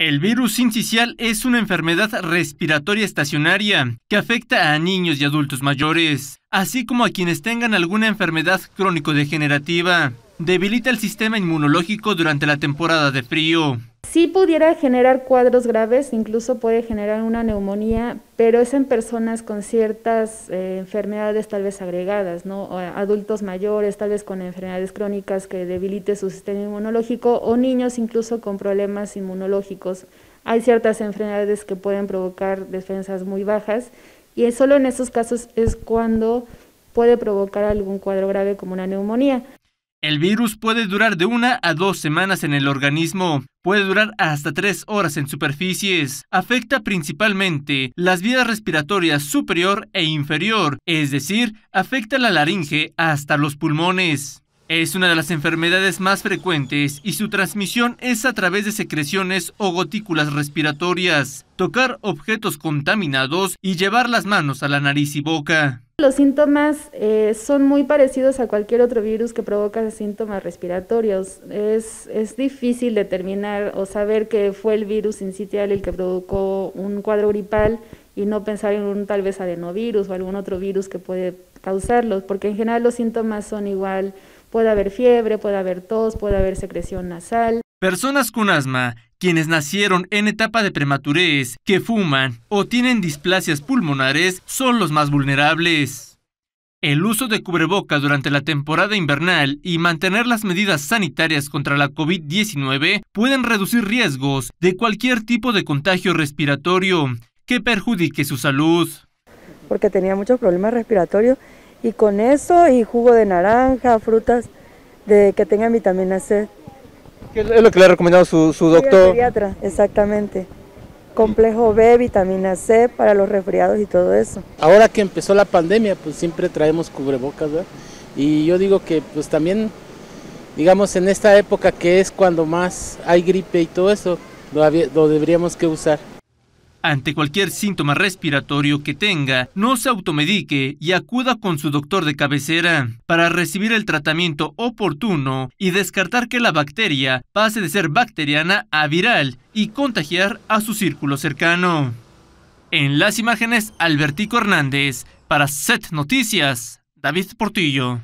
El virus sincicial es una enfermedad respiratoria estacionaria que afecta a niños y adultos mayores, así como a quienes tengan alguna enfermedad crónico-degenerativa. Debilita el sistema inmunológico durante la temporada de frío. Si pudiera generar cuadros graves, incluso puede generar una neumonía, pero es en personas con ciertas eh, enfermedades tal vez agregadas, ¿no? adultos mayores, tal vez con enfermedades crónicas que debilite su sistema inmunológico, o niños incluso con problemas inmunológicos. Hay ciertas enfermedades que pueden provocar defensas muy bajas y solo en esos casos es cuando puede provocar algún cuadro grave como una neumonía. El virus puede durar de una a dos semanas en el organismo, puede durar hasta tres horas en superficies. Afecta principalmente las vías respiratorias superior e inferior, es decir, afecta la laringe hasta los pulmones. Es una de las enfermedades más frecuentes y su transmisión es a través de secreciones o gotículas respiratorias, tocar objetos contaminados y llevar las manos a la nariz y boca. Los síntomas eh, son muy parecidos a cualquier otro virus que provoca síntomas respiratorios. Es, difícil determinar o saber que fue el virus incitial el que provocó un cuadro gripal y no pensar en un tal vez adenovirus o algún otro virus que puede causarlos, porque en general los síntomas son igual. Puede haber fiebre, puede haber tos, puede haber secreción nasal. Personas con asma quienes nacieron en etapa de prematurez, que fuman o tienen displasias pulmonares son los más vulnerables. El uso de cubreboca durante la temporada invernal y mantener las medidas sanitarias contra la COVID-19 pueden reducir riesgos de cualquier tipo de contagio respiratorio que perjudique su salud. Porque tenía muchos problemas respiratorios y con eso y jugo de naranja, frutas de que tengan vitamina C, es lo que le ha recomendado su, su doctor. Pediatra, exactamente. Complejo B, vitamina C para los resfriados y todo eso. Ahora que empezó la pandemia, pues siempre traemos cubrebocas, ¿verdad? Y yo digo que pues también, digamos, en esta época que es cuando más hay gripe y todo eso, lo, lo deberíamos que usar. Ante cualquier síntoma respiratorio que tenga, no se automedique y acuda con su doctor de cabecera para recibir el tratamiento oportuno y descartar que la bacteria pase de ser bacteriana a viral y contagiar a su círculo cercano. En las imágenes, Albertico Hernández, para Set Noticias, David Portillo.